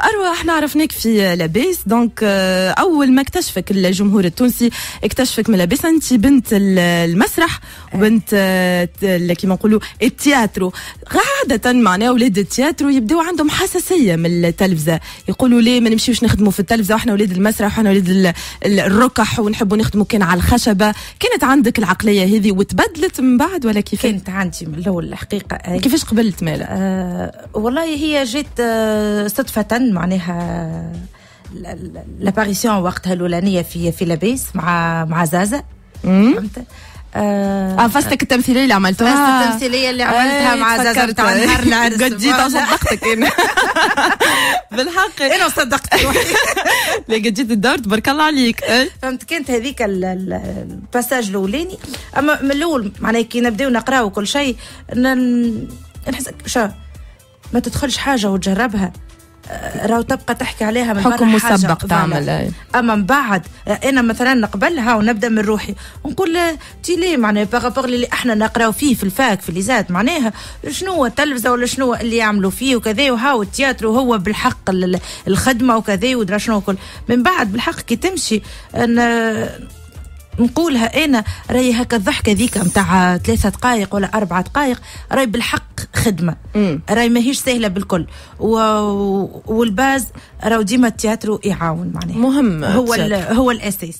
اروى احنا عرفناك في لاباس دونك آه، اول ما اكتشفك الجمهور التونسي اكتشفك من لاباس انت بنت المسرح آه. وبنت آه، كيما نقولوا التياترو عاده معناها اولاد التياترو يبداو عندهم حساسيه من التلفزه يقولوا ليه ما نمشيوش نخدموا في التلفزه واحنا اولاد المسرح واحنا اولاد الركح ونحبوا نخدموا كان على الخشبه كانت عندك العقليه هذه وتبدلت من بعد ولا كيف كانت عندي من الاول الحقيقه كيفاش قبلت مالا أه والله هي جات صدفه فعلا معناها لاباريسيون وقتها الاولانيه في في لابيس مع مع زازا فهمت آه،, آه فاستك التمثيليه اللي عملتها آه التمثيليه اللي آه، عملتها مع زازا تاع النهار العرس قد جيت صدقتك انا بالحق انا صدقت لا قد جيت الدور تبارك الله عليك آه. فهمت كانت هذيك الباساج الاولاني اما من الاول معناها كي نبداو نقراو كل شيء نحس ما تدخلش حاجه وتجربها راهو تبقى تحكي عليها من حكم مسبق تعمل اما من بعد آه، انا مثلا نقبلها ونبدا من روحي ونقول آه، تيلي معناها باغابور اللي احنا نقراو فيه في الفاك في الليزات معناها شنو هو التلفزه ولا شنو اللي يعملوا فيه وكذا وهاو التياتر وهو بالحق الخدمه وكذا ودرا شنو كل من بعد بالحق كي تمشي آه، نقولها انا راهي هكا الضحكه ذيك نتاع ثلاثة دقائق ولا أربعة دقائق راهي بالحق خدمه راهي ماهيش سهله بالكل و... والباز راهو ديما التياترو يعاون معناها مهم هو ال... هو الاساس